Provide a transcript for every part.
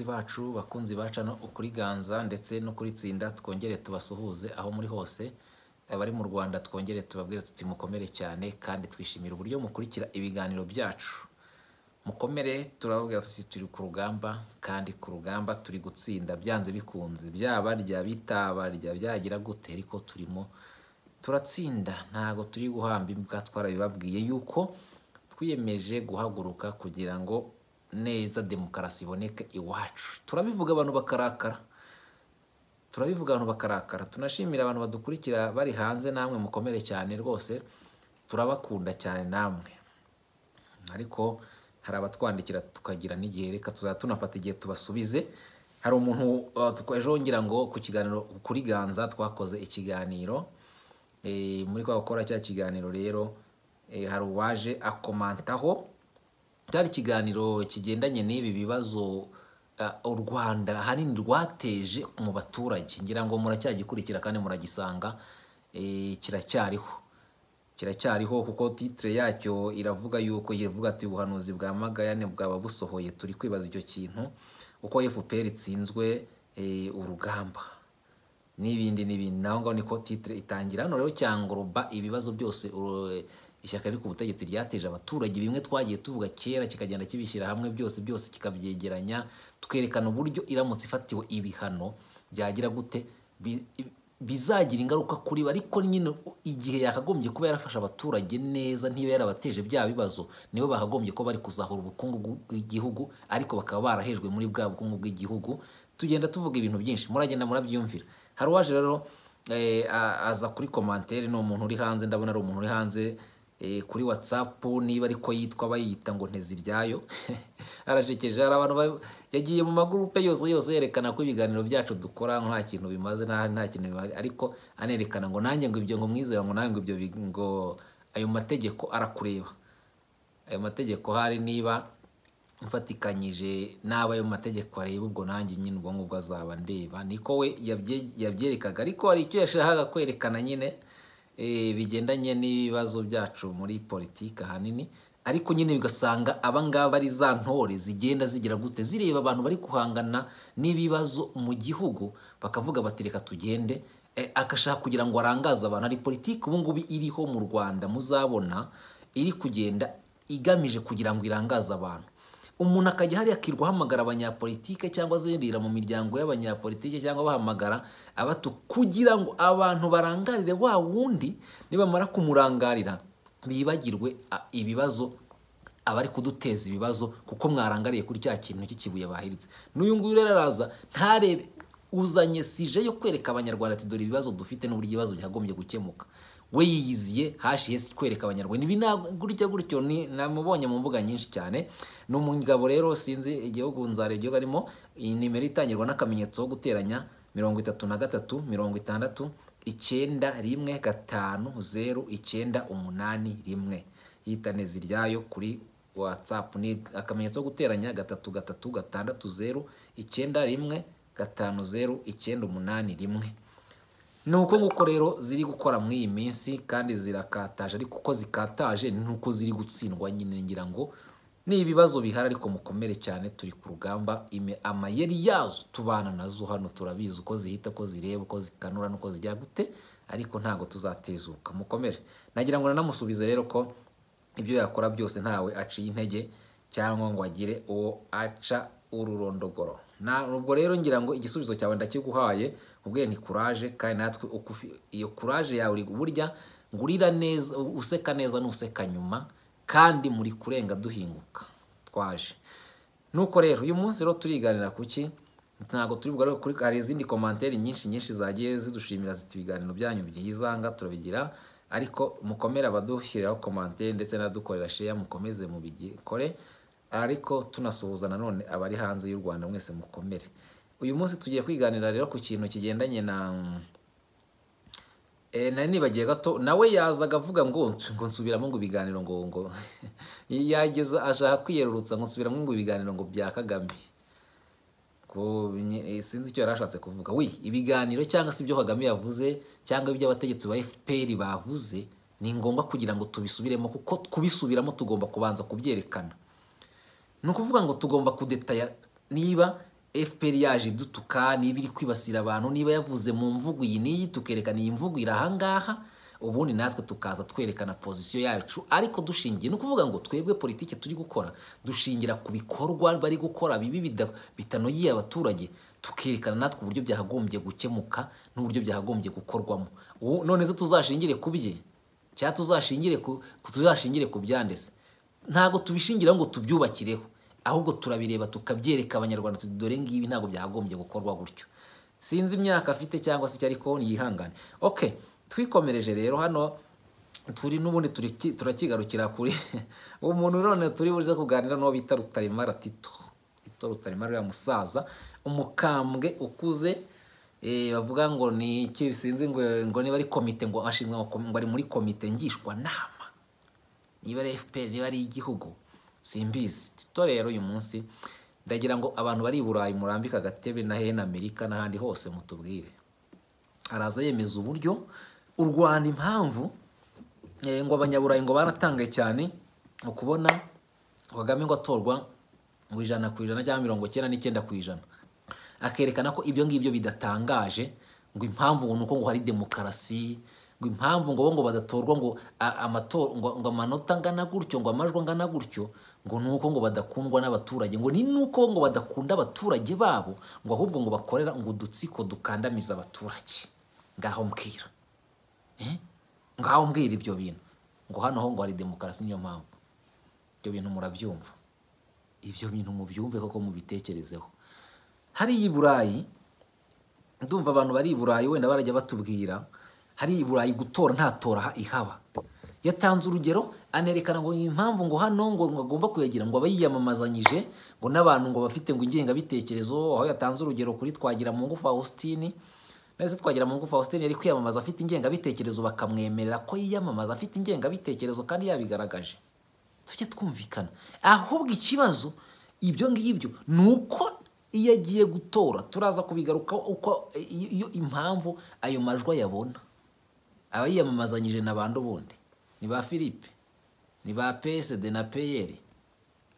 bakunzi bacu bakunzi ukuri Ganza ndetse no kuri tsinda twongere tubasuhuze aho muri hose abari mu rwanda twongere tubabwire tuti mukomere cyane kandi twishimira uburyo mukurikira ibiganiro byacu mukomere turababwira tuti turi ku rugamba kandi ku rugamba turi gutsinda byanze bikunze byabarya bitabarya byagira gute ariko turimo turatsinda ntago turi guhamba imbwa twarabibabwiye yuko twiyemeje guhaguruka kugira ngo neza demokarasi iboneke iwacu turabivuga abantu bakarakara turabivuga abantu bakarakara tunashimira abantu badukurikira bari hanze namwe mukomere cyane rwose turabakunda cyane namwe ariko hari abatwandikira tukagira n'igihe reka tuzajya tunafata igihe tubasubize hari umuntu uh, ejo ngira ngo ku kiganiro kuri ganza twakoze ikiganiro eh, muri kwa gukora cya kiganiro rero eh, hari uwaje akomantaho cyari ikiganiro kigendanye n'ibi bibazo eh, u rwanda ahanini rwateje mu baturage ngira ngo muracyagikurikira kandi muragisanga eh, kiracyariho kiracyariho kuko titire yacyo iravuga yuko ivuga ati ubuhanuzi bwa magayane bwaba busohoye turi kwibaza icyo kintu uko fpr itsinzwe eh, urugamba n'ibindi n'ibindi naho ngaho niko titire itangira hano rero cyangwa cyanguruba ibibazo byose ishyaka riri ku butegetsi ryateje abaturage bimwe twagiye tuvuga kera kikagenda kibishyira hamwe byose byose kikabyegeranya twerekana uburyo iramutse ifatiwe ibihano byagira gute bizagira ingaruka kuri bo ariko nyine igihe yakagombye kuba yarafasha abaturage neza niba yarabateje bya bibazo nibo bahagombye kuba bari kuzahura ubukungu bw'igihugu ariko bakaba barahejwe muri bwa bukungu bw'igihugu tugenda tuvuga ibintu byinshi muragenda murabyumvira hari uwaje rero eh, aza kuri komantere ni umuntu uri hanze ndabona ari umuntu uri hanze Eh, kuri watsapu niba ariko yitwa bayita ngo nteziryayo arashekeje hari abantu yagiye mu magurupe yose yose yerekana ko ibiganiro byacu dukora nta kintu bimaze nta kintu bimaze ariko anerekana ngo nanjye ngo ibyo ngo mwizera ngo nanjye ngo ibyo ngo ayo mategeko arakureba ayo mategeko hari niba mfatikanyije n'aba ayo mategeko areba ubwo nanjye nyine ubwonko bwo azaba ndeba niko we yabyerekaga ariko hari icyo yashakaga kwerekana nyine Eh, bigendanye n'ibibazo byacu muri politiki ahanini ariko nyine bigasanga abangaba ari za ntore zigenda zigira gute zireba abantu bari guhangana n'ibibazo mu gihugu bakavuga bati reka tugende eh, agashaka kugira ngo arangaze abantu ari politiki ubungubu iriho mu rwanda muzabona iri kugenda igamije kugira ngo irangaze abantu umuntu akajya hariya akirirwa ahamagara abanyapolitike cyangwa azerera mu miryango y'abanyapolitike cyangwa bahamagara abato kugira ngo abantu barangarire wa wundi nibamara kumurangarira bibagirwe ibibazo abari kuduteza ibibazo kuko mwarangariye kuri cya kintu cy'ikibuye bahiritse n'uyu nguyu rero araza ntarebe uzanye sije yo kwereka abanyarwanda ati dore ibibazo dufite n'uburyo ibibazo byagombye gukemuka we yiyiziye hashiyesi kwereka abanyarwanda ibi gutya gutyo ni namubonye mu mbuga nyinshi cyane ni umugabo rero sinzi igihugu nzare igihugu arimo iyi nimero itangirwa n'akamenyetso ko guteranya mirongo itatu na gatatu mirongo itandatu icyenda rimwe gatanu zeru icyenda umunani rimwe yitanezi ryayo kuri watsapu ni akamenyetso ko guteranya gatatu gatatu gatandatu zeru icyenda rimwe gatanu zeru icyenda umunani rimwe ni uko nk'uko rero ziri gukora muri iyi minsi kandi zirakataje ariko uko zikataje ni uko ziri gutsindwa nyine ngira ngo ni ibibazo bihari ariko mukomere cyane turi ku rugamba amayeri yazo tubana nazo hano turabizi uko zihita ko zireba uko zikanura n'uko zijya gute ariko ntabwo tuzatezuka mukomere nagira ngo nanamusubize rero ko ibyo yakora byose ntawe aciye intege cyangwa ngo agire uwo aca ururondogoro ubwo rero ngira ngo igisubizo cyawe ndakiguhaye ubwenge ni kuraje kandi natwe iyo kuraje yawe uri burya ngo neza useka neza n'useka nyuma kandi muri kurenga duhinguka twaje nuko rero uyu munsi rero turiganira kuki? ntabwo turi bwari kuri hari izindi komantere nyinshi nyinshi zagiye zidushimira zita ibiganiro byanyu byiza nga turabigira ariko mukomere abadushyireho komantere ndetse n'adukorera sheya mukomeze mubikore ariko tunasuhuza nanone abari hanze y'u rwanda mwese mukomere uyu munsi tugiye kwiganira rero ku kintu kigendanye na eh, nari nibagiye gato nawe yazaga avuga ngo ngo nsubiramo ngo ibiganiro ngo ngo yageza ashaka kwiyerurutsa ngo nsubiramo ngo ibiganiro ngo bya kagame eh, sinzi icyo yari ashatse kuvuga we ibiganiro cyangwa se ibyo kagame yavuze cyangwa ibyo abategetsi ba fpr bavuze ni ngombwa kugira ngo tubisubiremo kuko kubisubiramo tugomba kubanza kubyerekana ni ukuvuga ngo tugomba kudetaya niba fpr yaje idutuka niba iri kwibasira abantu niba yavuze mu mvugo iyi n'iyi tukerekana iyi mvugo iri ahangaha ubundi natwe tukaza twerekana pozisiyo yacu ariko dushingiye ni ukuvuga ngo twebwe politiki turi gukora dushingira ku bikorwa bari gukora bibi bitanoyiye abaturage tukerekana natwe uburyo byakagombye gukemuka n'uburyo byakagombye gukorwamo none zo tuzashingire ku bye cyangwa tuzashingire ku byandese ntabwo tubishingira ngo tubyubakireho ahubwo turabireba tukabyereka abanyarwanda dore ngibi ntabwo byagombye gukorwa gutyo sinzi imyaka afite cyangwa se icyo ariko yihangane oke twikomereje rero hano turi n'ubundi turakigarukira kuri umuntu none turi buze kuganira n'uwo bita rutarimara tito tito rutarimara uriya musaza umukambwe ukuze eh, bavuga ngo ni sinzi ngo niba ari komite ngo ashinzwe ngo ari muri komite ngishwanama niba ari fpr niba ari igihugu simbizi tito rero uyu munsi ndagira ngo abantu bari i burayi murambike agatebe na hene amerika n'ahandi hose mutubwire araza yemeza uburyo u rwanda impamvu eh, ngo abanyaburayi ngo baratangaye cyane mu kubona kagame ngo atorwa mu ijana ku ijana cyangwa mirongo icyenda n'icyenda ku ijana akerekana ko ibyo ngibyo bidatangaje ngo impamvu ngo ni uko ngo hari demokarasi ngo impamvu ngo bo ngo badatorwa ngo amatora ngo amanota angana gutyo ngo amajwi angana gutyo ngo ni uko ngo badakundwa n'abaturage ngo ni nuko ngo badakunda abaturage babo ngo ahubwo ngo bakorera ngo udutsiko dukandamiza abaturage ngaho mbwira eh? ngaho mbwira ibyo bintu ngo hano ho ngo hari demokarasi niyo mpamvu ibyo bintu murabyumva ibyo bintu mubyumve koko mubitekerezeho hariya i burayi ndumva abantu bari i burayi wenda barajya batubwira hari i burayi gutora nta tora ihaba yatanze urugero anerekana ngo impamvu ngo hano ngo agomba kuyagira ngo aba yiyamamazanyije ngo n'abantu ngo bafite ngo ingengabitekerezo aho yatanze urugero kuri twagira mu Twagiramungu Faustin neza Twagiramungu Faustin yari kwiyamamaza afite ingengabitekerezo bakamwemerera ko yiyamamaza afite ingengabitekerezo kandi yabigaragaje tujye twumvikana ahubwo ikibazo ibyo ngibyo ni uko iyo agiye gutora turaza kubigaruka uko iyo impamvu ayo majwi ayabona aba yiyamamazanyije n'abantu ubundi ni ba philippe ni ba pesede na peyeri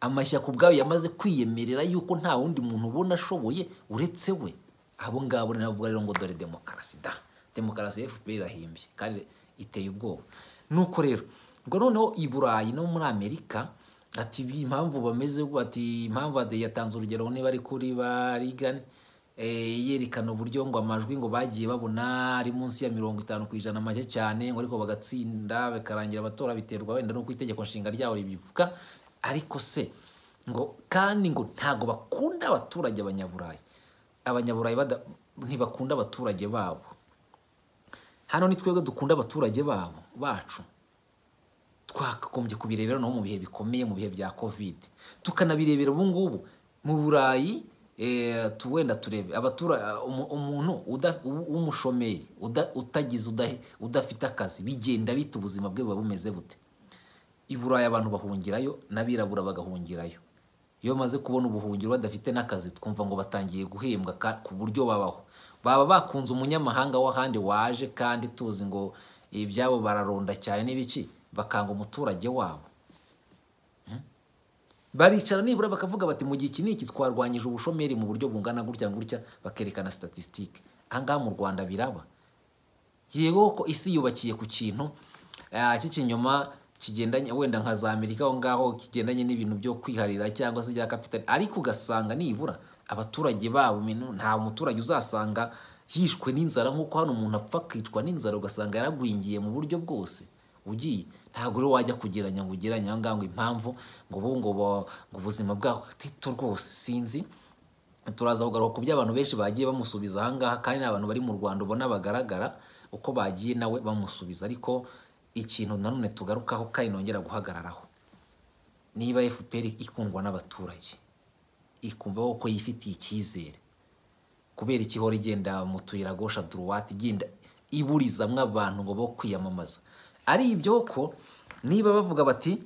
amashyaka ubwayo yamaze kwiyemerera yuko nta wundi muntu ubona ashoboye uretse we abo ngabo navuga rero ngo dore demokarasi da demokarasi efuperi irahimbye kandi iteye ubwoba nuko rero ngo noneho i burayi no muri amerika ati impamvu bameze ati impamvu yatanze urugero niba ari kuri ba Eh, yerekana uburyo ngo amajwi ngo bagiye babona ari munsi ya mirongo itanu ku ijana make cyane ngo ariko bagatsinda bikarangira amatora biterwa wenda n'uko itegeko nshinga ryabo ribivuga ariko se ngo kandi ngo ntabwo bakunda abaturage abanyaburayi abanyaburayi ntibakunda abaturage babo hano ni twebwe dukunda abaturage babo bacu twakagombye kubirebera no mu bihe bikomeye mu bihe bya kovide tukanabirebera ubu ngubu mu burayi Eh, wenda turebe umuntu w'umushomeri utagize udafite akazi bigenda bita ubuzima bwe buba bumeze bute i burayi abantu bahungirayo n'abirabura bagahungirayo iyo bamaze kubona ubuhungiro badafite n'akazi twumva ngo batangiye guhembwa ku buryo babaho baba bakunze umunyamahanga w'ahandi waje kandi tuzi ngo ibyabo bararonda cyane n'ibiki bakanga umuturage wabo baricara nibura bakavuga bati mu gihe iki n'iki twarwanyije ubushomeri mu buryo bungana gutya gutya bakerekana statisitike ahangaha mu rwanda biraba yego ko isi yubakiye ku kintu cy'ikinyoma eh, kigendanye wenda nka za amerika aho ngaho kigendanye n'ibintu byo kwiharira cyangwa se bya kapitali ariko ugasanga nibura abaturage babo nta muturage uzasanga hishwe n'inzara nk'uko hano umuntu apfa akicwa n'inzara ugasanga yaragwingiye mu buryo bwose ugiye ntabwo uri wajya kugiranya ngo ugeranye aho ngaho impamvu ngo ubu ngo ubuzima bwabo tito rwose sinzi turaza kugaruka ku byo abantu benshi bagiye bamusubiza aha ngaha kandi ni abantu bari mu rwanda ubona bagaragara uko bagiye nawe bamusubiza ariko ikintu nanone tugarukaho kandi nongera guhagararaho niba fpr ikundwa n'abaturage ikumva ko yifitiye icyizere kubera ikihora igenda mu tuyira gosha duruwate igenda iburizamwo abantu ngo bo kwiyamamaza ari ibyo ko niba bavuga bati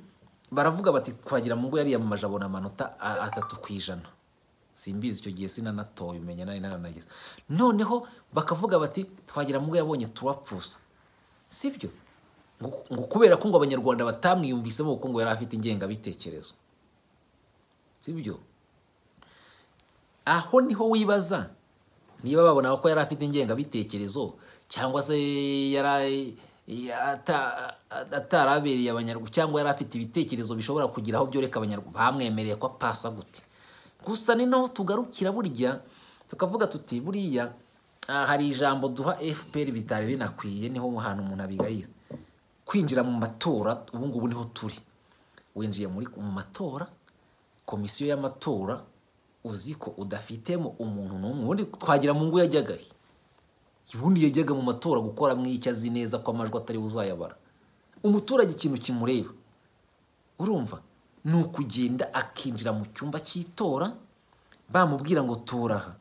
baravuga bati twagira ngo yariyamamaje abona amanota atatu ku ijana simbizi icyo gihe sinanatoye umenya nari naranageze noneho bakavuga bati twagira ngo yabonye turapusa si byo ngo kubera ko ngo abanyarwanda batamwiyumvisemo kuko ngo yari afite ingengabitekerezo si byo aho niho wibaza niba babona ko yari afite ingengabitekerezo cyangwa se yari atarabereye abanyarwanda cyangwa yari afite ibitekerezo bishobora kugira aho byoreka abanyarwanda bamwemereye ko apasa gute gusa ni naho tugarukira burya tukavuga tuti buriya hari ijambo duha fpr bitari binakwiye niho hantu umuntu abigayira kwinjira mu matora ubu ngubu niho turi winjiye muri mu matora komisiyo y'amatora uzi ko udafitemo umuntu n'umwe ubundi twagira mu ngo yajyagahe ubundi yajyaga mu matora gukora icyo azi neza ko amajwi atari buzayabara umuturage ikintu kimureba urumva ni ukugenda akinjira mu cyumba cy'itora bamubwira ngo tora aha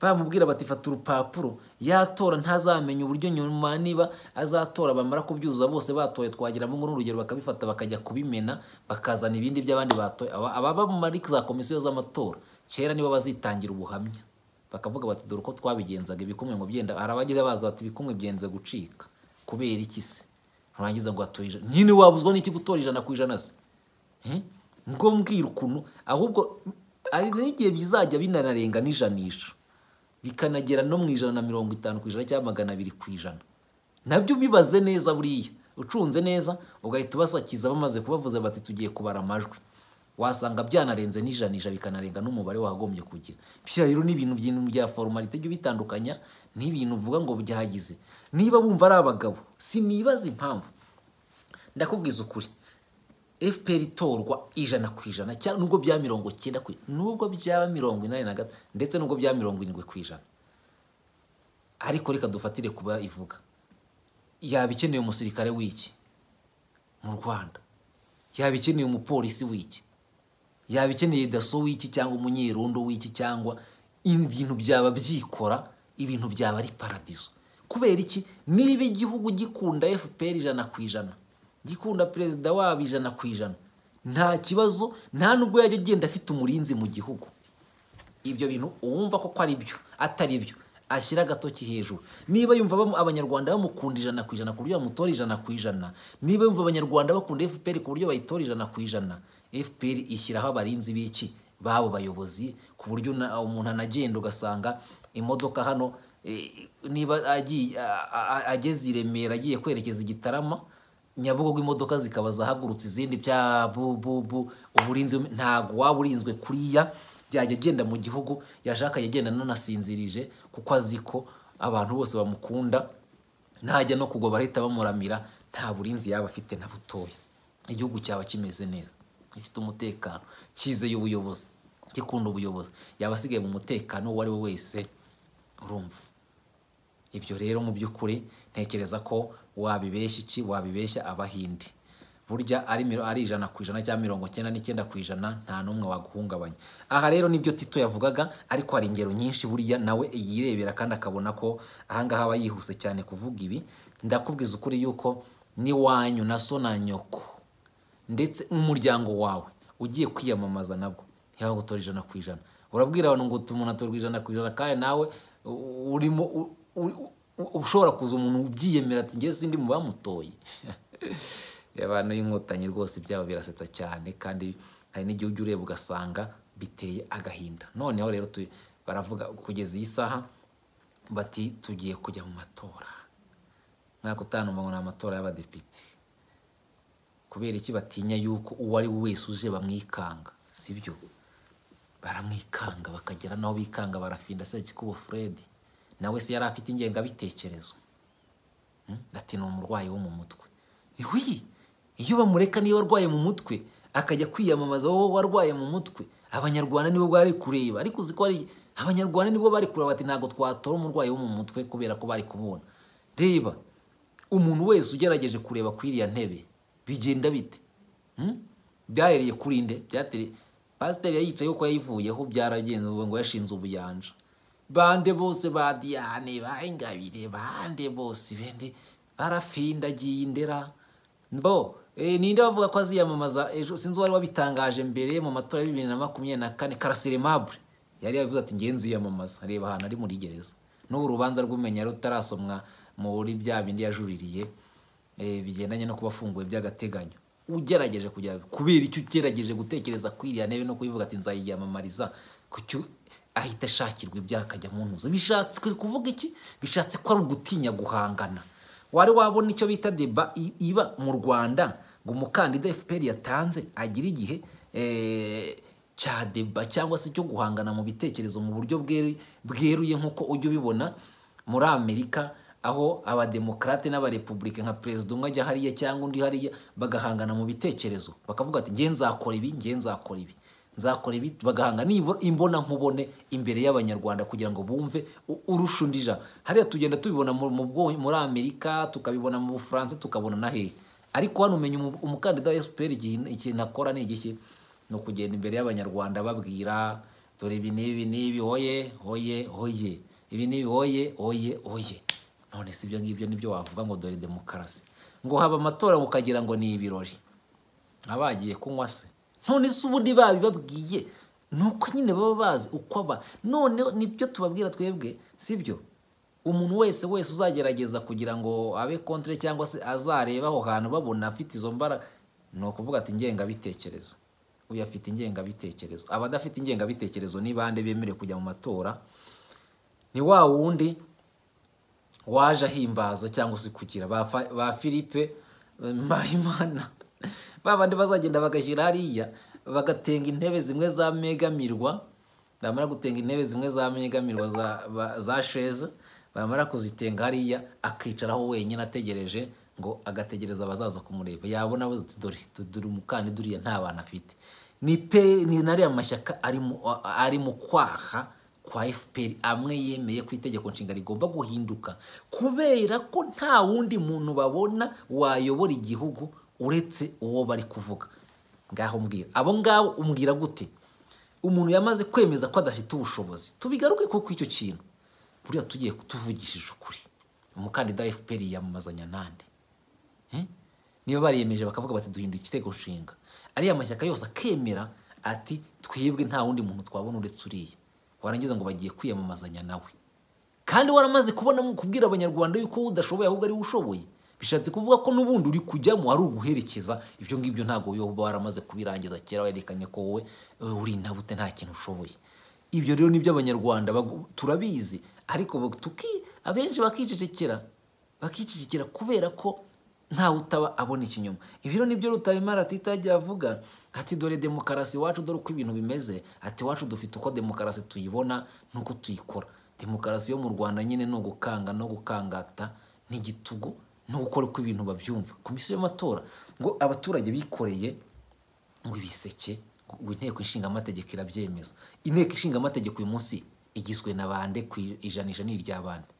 bamubwira bati fata urupapuro yatora ntazamenya uburyo nyuma niba azatora bamara kubyuza bose batoye twagiramo n'urugero bakabifata bakajya kubimena bakazana ibindi by'abandi batoye aba muri za komisiyo z'amatora kera nibo bazitangira ubuhamya bakavuga bati dore uko twabigenzaga ibikumwe ngo byenda hari abagira baza bati ibikumwe byenze gucika kubera iki se nturangiza ngo hatuye ijana nyine wabuzwa n'iki gutora ijana ku ijana se ngo mbwira ukuntu ahubwo hari n'igihe bizajya binanarenga n'ijanisha bikanagera no mu ijana na mirongo itanu ku ijana cyangwa magana abiri ku ijana nabyo bibaze neza buriya ucunze neza ugahita ubasakiza bamaze kubavuza bati tugiye kubara amajwi wasanga byanarenze n'ijanisha bikanarenga n'umubare wagombye kugira bityo rero n'ibintu by'ibintu bya formalite byo bitandukanya n'ibintu uvuga ngo byagize niba bumva ari abagabo sinibaza impamvu ndakubwiza ukuri fpr itorwa ijana ku ijana cyangwa nubwo bya mirongo cyenda ku ijana nubwo byaba mirongo inani na gatatu ndetse nubwo bya mirongo irindwi ku ijana ariko reka dufatire kuba ivuga yaba ikeneye umusirikare w'iki mu rwanda yaba ikeneye umupolisi w'iki yaba ikeneye daso w'iki cyangwa umunyerondo w'iki cyangwa ibintu byaba byikora ibintu byaba ari paradizo kubera iki niba igihugu gikunda fpr ijana ku ijana gikunda perezida wabo ijana ku ijana nta kibazo nta nubwo yajya agenda afite umurinzi mu gihugu ibyo bintu wumva ko ari byo atari byo ashyira agatoki hejuru niba yumva abanyarwanda bamukunda ijana ku ijana ku buryo bamutora ijana ku ijana niba yumva abanyarwanda bakunda fpr ku buryo bayitora ijana ku ijana fpr ishyiraho abarinzi b'iki babo bayobozi ku buryo umuntu anagenda ugasanga imodoka hano eh, niba ageze i remera agiye kwerekeza i gitarama nyabugogo imodoka zikaba zahagurutse izindi bya bubu uburinzi ntabwo waba urinzwe kuriya yajya agenda mu gihugu yashaka yagenda nanasinzirije kuko azi ko abantu bose bamukunda ntajya no kugwa bahita bamuramira nta burinzi yaba afite na butoya igihugu cyaba kimeze neza gifite umutekano cyizeye ubuyobozi gikunda ubuyobozi yaba asigaye mu mutekano uwo ari we wese urumva ibyo rero mu by'ukuri ntekereza ko wabibeshya iki wabibeshya abahindi burya ari ari ijana ku ijana cyangwa mirongo icyenda n'icyenda ku ijana nta n'umwe waguhungabanya aha rero nibyo tito yavugaga ariko hari ingero nyinshi burya nawe yirebera kandi akabona ko ahangaha aba yihuse cyane kuvuga ibi ndakubwiza ukuri yuko ni wanyu na so na nyoko ndetse n'umuryango wawe ugiye kwiyamamaza nabwo ntibagutora ijana ku ijana urabwira abantu ngo tumunatorwa ijana ku ijana kandi nawe urimo ushobora kuza umuntu ubyiyemera ati ngeze sindi mu bamutoye abantu y'inkotanyi rwose ibyabo birasetsa cyane kandi hari n'igihe ureba ugasanga biteye agahinda noneho rero baravuga kugeza iyi saha bati tugiye kujya mu matora mwaka utanu ni amatora y'abadepite kubera iki batinya yuko uwo ari we wese uje bamwikanga sibyo baramwikanga bakagera n'aho bikanga barafinda se kikubo Fred nawe se yari afite ingengabitekerezo hmm? ati ni umurwayi wo mu mutwe ihuye iyo bamureka niyo arwaye mu mutwe akajya kwiyamamaza wowe warwaye mu mutwe abanyarwanda nibo bari kureba ariko uzi ko ari abanyarwanda nibo bari kureba bati ntabwo twatora umurwayi wo mu mutwe kubera ko bari kubona reba umuntu wese ugerageje kureba kwiriya ntebe bigenda bite hmm? byahereye kuri nde byatere pasiteri yayicaye kuko yayivuyeho byaragenze ngo yashinze ubuyanja bande bose ba diyane ba ingabire bande bose bende barafinda indera mbo eh, ninde bavuga ko aziyamamaza ejo sinzi uwari wabitangaje mbere mu matora ya bibiri na makumyabiri na kane karasirimabure yari yavuze ati ngenzi yiyamamaza reba ahantu ari muri gereza n'ubu rubanza rw'umenya rutarasomwa muri bya bindi yajuririye Eh, bigendanye no kuba afunguye by'agateganyo ugerageje kujya kubera icyo ugerageje gutekereza kwiriya ntebe no kubivuga ati nzayiyamamariza ahita ashakirwa ibyakajya mu muntuza bishatse kuvuga iki bishatse ko ari ugutinya guhangana wari wabona icyo bita deba iba mu rwanda ngo umukandida fpr yatanze agire igihe eh, cya deba cyangwa se cyo guhangana mu bitekerezo mu buryo bweruye nk'uko ujya ubibona muri amerika aho abademokarate n'abarepublika nka perezida umwe ajya hariya cyangwa undi hariya bagahangana mu bitekerezo bakavuga ati nge nzakora ibi nge nzakora ibi nzakora ibi bagahanga imbona nkubone imbere y'abanyarwanda kugira ngo bumve urusha undi ijana hariya tugenda tubibona muri amerika tukabibona mu bufaransa tukabona na hehe ariko hano umenya umukandida wa fpr ikintu akora ni igiki ni ukugenda imbere y'abanyarwanda babwira dore ibi n'ibi n'ibi hoye hoye hoye ibi n'ibi hoye hoye hoye none si ibyo ngibyo nibyo wavuga ngo dore demokarasi ngo haba amatora ukagira ngo ni ibirori abagiye kunywa se none se ubundi babibabwiye ni uko nyine baba bazi uko aba none nibyo tubabwira twebwe sibyo umuntu wese wese uzagerageza kugira ngo abe kontire cyangwa se azareba aho hantu babona afite izo mbaraga ni ukuvuga ati ingengabitekerezo uyu afite ingengabitekerezo abadafite ingengabitekerezo ni bande bemerewe kujya mu matora ni wa wundi waje ahimbaza cyangwa se kugira ba philippe eh, mpayimana ba bandi bazagenda bagashyira hariya bagatenga intebe zimwe za bamara gutenga intebe zimwe za za sheze bamara kuzitenga hariya akicaraho wenyine ategereje ngo agategereza abazaza kumureba yabona dore dore umukandida uriya nta bana afite ni pe ni nariya mashyaka ari mu kwaha kwa fpr amwe yemeye ko itegeko nshinga rigomba guhinduka kubera ko nta wundi muntu babona wayobora igihugu uretse uwo bari kuvuga ngaho mbwira abo ngabo umbwira gute umuntu yamaze kwemeza ko adafite ubushobozi tubigaruke kuko icyo kintu buriya tugiye kutuvugishije ukuri umukandida wa fpr yiyamamazanya nande niba bariyemeje bakavuga bati duhindura igitego nshinga ariya mashyaka yose akemera ati twibwe nta wundi muntu twabona uretse uriya warangiza ngo bagiye kwiyamamazanya nawe kandi waramaze kubona kubwira abanyarwanda yuko udashoboye ahubwo ari ushoboye bishatse kuvuga ko n'ubundi uri kujyamo ari uguherekeza ibyo ngibyo ntabwo uba waramaze kubirangiza kera werekanye ko wowe eh, uri intabute nta kintu ushoboye ibyo rero nibyo abanyarwanda turabizi ariko tuki abenshi bakicecekera bakicecekera kubera ko ntawe utaba abona ikinyoma ibiro nibyo rutabimara atitagiye avuga ati dore demokarasi iwacu dore uko ibintu bimeze ati iwacu dufite uko demokarasi tuyibona n'uko tuyikora demokarasi yo mu rwanda nyine ni ugukanga no gukangata n'igitugu no gukora uko ibintu babyumva komisiyo y'amatora ngo abaturage bikoreye ngo ibiseke ngo inteko Ishingamategeko amategeko irabyemeza inteko ishinga uyu munsi igizwe na bande ku ijanisha ni irya bande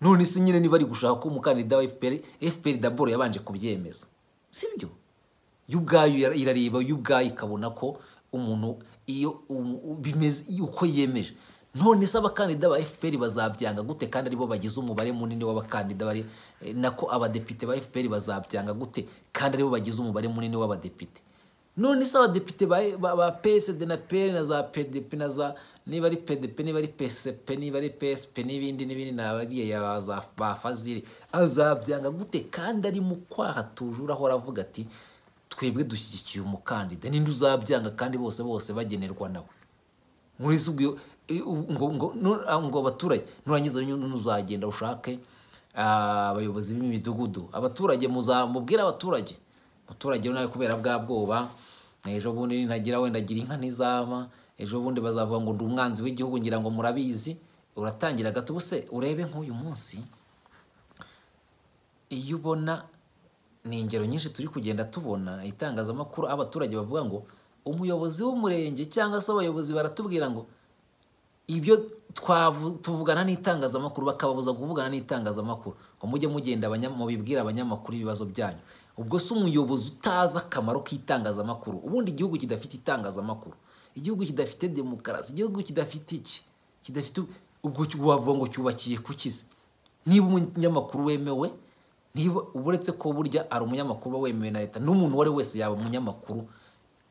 none se nyine niba ari gushaka umukandida wa fpr fpr daboro yabanje kubyemeza si byo yo irareba yo ikabona ko umuntu iyo bimeze uko yemeje none se abakandida ba fpr bazabyanga gute kandi aribo bagize umubare munini w'abakandida bari eh, nako abadepite ba fpr bazabyanga gute kandi aribo bagize umubare munini w'abadepite none se abadepite ba psd na pl na za pdp na za niba ari pedepe niba ari pesepe niba ari pesipe n'ibindi n'ibindi ni abariya ba azabyanga gute kandi ari mu kwaha tujura ahora avuga ati twebwe dushyigikiye umukandida ninde uzabyanga kandi bose bose bagenerwa nawe muri ngo abaturage nurangiza n'uzagenda ushake abayobozi b'imidugudu abaturage muzamubwira abaturage umuturage nawe kubera bwa bwoba ejo bundi ntagira wenda gira inka ntizaba ejo bundi bazavuga ngo ndi umwanzi w'igihugu ngira ngo murabizi uratangira gato ubuse urebe nk'uyu munsi iyo ubona ni ingero nyinshi turi kugenda tubona itangazamakuru abaturage bavuga ngo umuyobozi w'umurenge cyangwa se abayobozi baratubwira ngo ibyo tuvugana n'itangazamakuru bakababuza kuvugana n'itangazamakuru ngo mujye mugenda mubibwira abanyamakuru ibibazo byanyu ubwo si umuyobozi utazi akamaro k'itangazamakuru ubundi igihugu kidafite itangazamakuru igihugu kidafite demokarasi igihugu kidafite iki kidafite ubwo wavuga ngo cyubakiye kukize niba umunyamakuru wemewe niba uretse ko burya ari umunyamakuru wemewe na leta n'umuntu uwo ari wese yaba umunyamakuru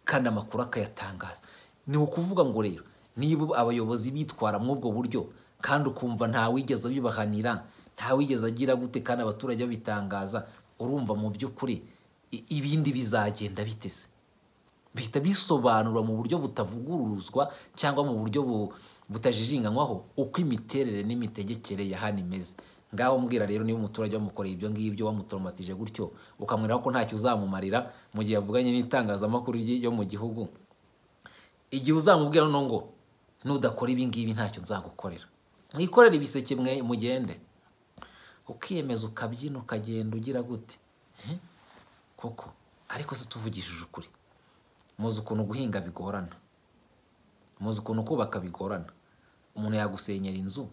kandi amakuru akayatangaza ni ukuvuga ngo rero niba abayobozi bitwara muri ubwo buryo kandi ukumva ntawigeze abibahanira ntawigeze agira gute kandi abaturage babitangaza urumva mu by'ukuri ibindi bizagenda bitese bihita bisobanura mu buryo butavuguruzwa cyangwa mu buryo butajijinganywaho uko imiterere n'imitegekere ya hano imeze ngaho mbwira rero niba umuturage wamukoreye ibyo ngibyo wamutoromatije gutyo ukamwira ko ntacyo uzamumarira mu gihe avuganye n'itangazamakuru yo mu gihugu igihe uzamubwira no ngo nudakora ibi ngibi ntacyo nzagukorera mwikorere ibiseke mwe mugende ukiyemeza ukabyina ukagenda ugira gute eh? koko ariko se tuvugishije ukuri muzi ukuntu guhinga bigorana muzi ukuntu kubaka bigorana umuntu yagusenyera inzu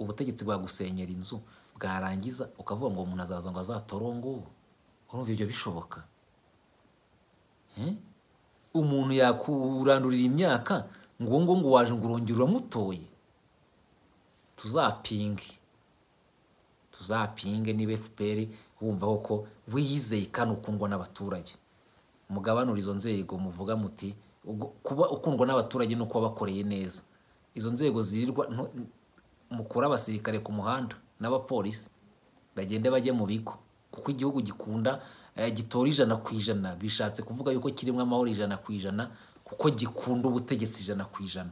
ubutegetsi bwagusenyera inzu bwarangiza ukavuga ngo umuntu azaza ngo azatore uwo urumva ibyo bishoboka umuntu yakurandurira imyaka ngo uwo ngo waje ngo urongere uramutoye tuzapinge tuzapinge niba efuperi wumvaho ko wiyizeye kandi ukundwa n'abaturage mugabanura izo nzego muvuga muti kuba ukundwa n'abaturage ni uko wabakoreye neza izo nzego zirirwa mukura abasirikare ku muhanda n'abapolisi bagende bajye mu bigo kuko igihugu gikunda eh, gitora ijana ku ijana bishatse kuvuga yuko kirimo amahoro ijana ku ijana kuko gikunda ubutegetsi ijana ku ijana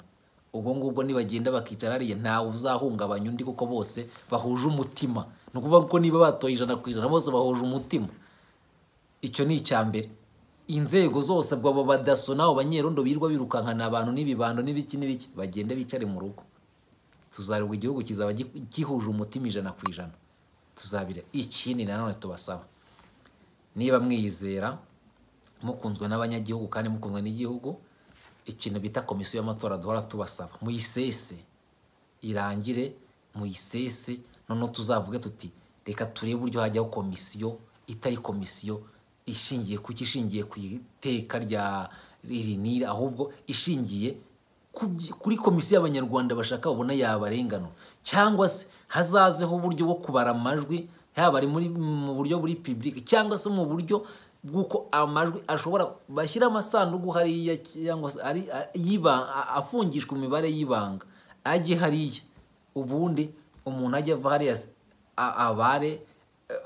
ubwo ngubwo nibagenda bakicara hariya ntawe uzahungabanya undi kuko bose bahuje umutima ni ukuvuga ko niba batoye ijana ku ijana bose bahuje umutima icyo ni icya mbere inzego zose ubwo abo badaso n'abo banyerondo birirwa birukankana abantu n'ibibando n'ibiki n'ibiki bagende bicare mu rugo tuzaribwa igihugu kizaba gihuje umutima ijana ku ijana tuzabire ikindi nanone tubasaba niba mwiyizera mukunzwe n'abanyagihugu kandi mukunzwe n'igihugu ikintu bita komisiyo y'amatora duhora tubasaba muyisese irangire muyisese noneho tuzavuge tuti reka turebe uburyo hajyaho komisiyo itari komisiyo ishingiye kuki ishingiye ku iteka rya ririnira ahubwo ishingiye kuri komisiyo y'abanyarwanda bashaka ubona yabarenganura cyangwa se hazazeho uburyo bwo kubara amajwi yaba ari mu buryo buri pibulike cyangwa se mu buryo bw'uko amajwi ashobora bashyira amasanduku hariya cyangwa se afungishwa imibare y'ibanga ajye hariya ubundi umuntu ajya ava hariya abare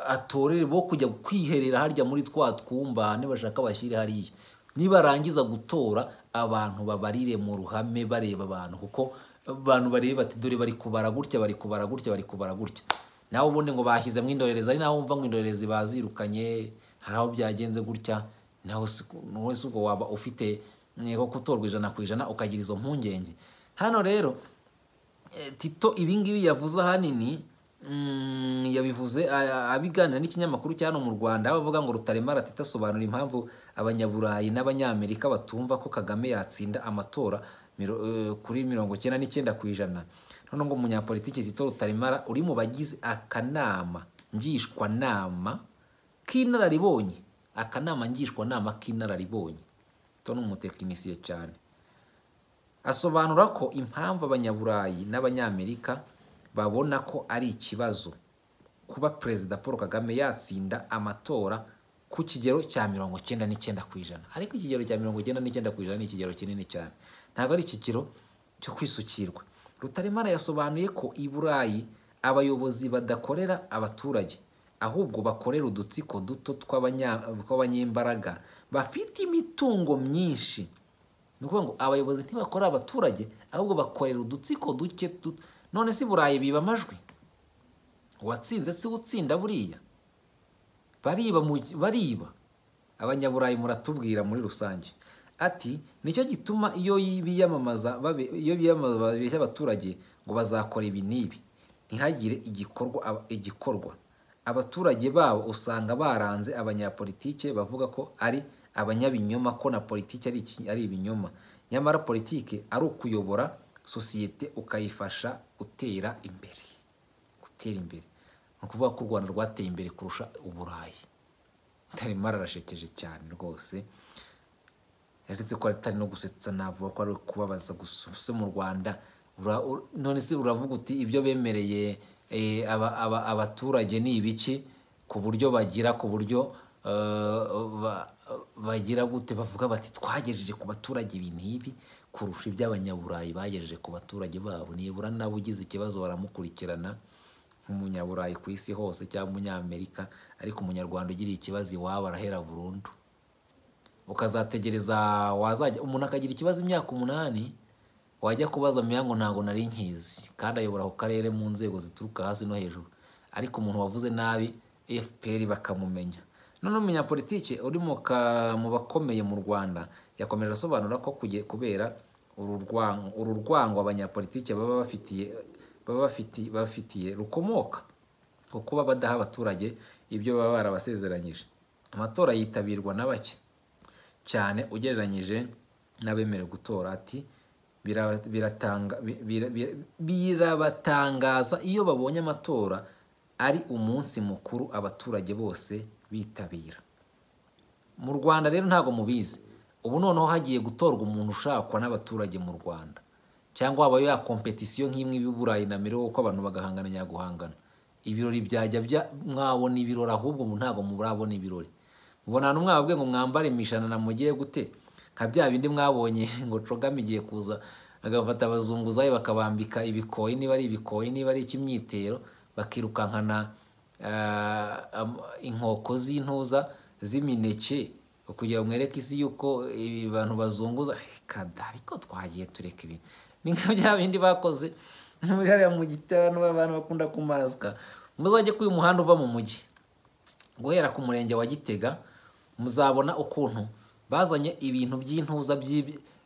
atorere bo kujya kwiherera harya muri twa twumba nibashaka bashyire hariya nibarangiza gutora abantu babarire mu ruhame bareba abantu kuko abantu bareba ati dore bari kubara gutya bari kubara gutya bari kubara gutya nawe ubundi ngo bashyizemo indorerezi ari nawe wumva ngo indorerezi bazirukanye hari aho byagenze gutya nawe wese ubwo waba ufite ko kutorwa ijana ku ijana ukagira izo mpungenge hano rero eh, tito ibingibi yavuze ahanini Mm, yabivuze abiganira n'ikinyamakuru cya hano mu rwanda aho ngo rutaremara atitasobanura impamvu abanyaburayi n'abanyamerika batumva ko kagame yatsinda amatora e, kuri mirongo icyenda n'icyenda ku ijana noneho ngo umunyapolitiki tito rutaremara uri mu bagize akanama ngishwanama k'inararibonye akanama ngishwanama k'inararibonye to ni umutekinisiye cyane asobanura ko impamvu abanyaburayi n'abanyamerika babona ko ari ikibazo kuba perezida paul kagame yatsinda amatora ku kigero cya mirongo cyenda n'icyenda ku ijana ariko ikigero cya mirongo icyenda n'icyenda ku ijana ni ikigero kinini cyane ntabwo ari ikigero cyo kwisukirwa rutaremara yasobanuye ko i burayi abayobozi badakorera abaturage ahubwo bakorera udutsiko duto tw'abanyembaraga bafite imitungo myinshi ni ukuvuga ngo abayobozi ntibakora abaturage ahubwo bakorera udutsiko duke none se burayi biba amajwi uwatsinze si utsinda buriya bariba bariba abanyaburayi muratubwira muri rusange ati nicyo gituma iyo biyamamaza iyo biyamamaza babeshya abaturage ngo bazakora ibi n'ibi ntihagire igikorwa igikorwa abaturage babo usanga baranze abanyapolitike bavuga ko ari abanyabinyoma ko na politiki ari ibinyoma nyamara politiki ari ukuyobora sosiyete ukayifasha gutera imbere gutera imbere ni ukuvuga ko u rwanda rwateye imbere kurusha uburayi ntarimo ararashekeje cyane rwose yaretse ko atari no gusetsa navuga ko ari kubabaza gusa mu rwanda none se uravuga uti ibyo bemereye eh, abaturage ni ibiki ku buryo bagira ku buryo eh, bagira gute bavuga bati twagejeje ku baturage ibintu ibi kurusha ibyo abanyaburayi bagejeje ku baturage babo nibura nawe ugize ikibazo baramukurikirana nk'umunyaburayi ku isi hose cyangwa umunyamerika ariko umunyarwanda ugiriye ikibazo iwabo arahera burundu ukazategereza wazajya umuntu akagira ikibazo imyaka umunani wajya kubaza meya ngo ntabwo nari nkizi kandi ayobora ku karere mu nzego zituruka hasi no hejuru ariko umuntu wavuze nabi fpr bakamumenya none umunyapolitiki uri mu bakomeye mu rwanda yakomeje asobanura ko kubera uru rwango abanyapolitiki baba bafitiye baba bafitiye rukomoka ku kuba badaha abaturage ibyo baba barabasezeranyije amatora yitabirwa na bake cyane ugereranyije n'abemerewe gutora ati birabatangaza iyo babonye amatora ari umunsi mukuru abaturage bose bitabira mu rwanda rero ntabwo mubizi ubu noneho hagiye gutorwa umuntu ushakwa n'abaturage mu rwanda cyangwa habaye ya kompetisiyo nk'imwe y'uburayi na mbere kuko abantu bagahangana nyaguhangana ibirori byajya mwabona ibirori ahubwo ntabwo murabona ibirori mubona ahantu mwababwe ngo mwambare na mugiye gute nka bya bindi mwabonye ngo cogame igiye kuza agafata abazunguzayi bakabambika ibikoyi niba ari ibikoyi niba ari ik'imyitero bakirukankana Eh, inkoko z’intuza z'imineke kugira ngo mwereke isi yuko abantu bazunguza eh, kada ariko twagiye tureka ibintu ni nka bya bindi bakoze muri hariya mu gitanu abantu bakunda kumasika muzajye ko uyu muhanda uva mu mujyi guhera ku murenge wa gitega muzabona ukuntu bazanye ibintu by'intuza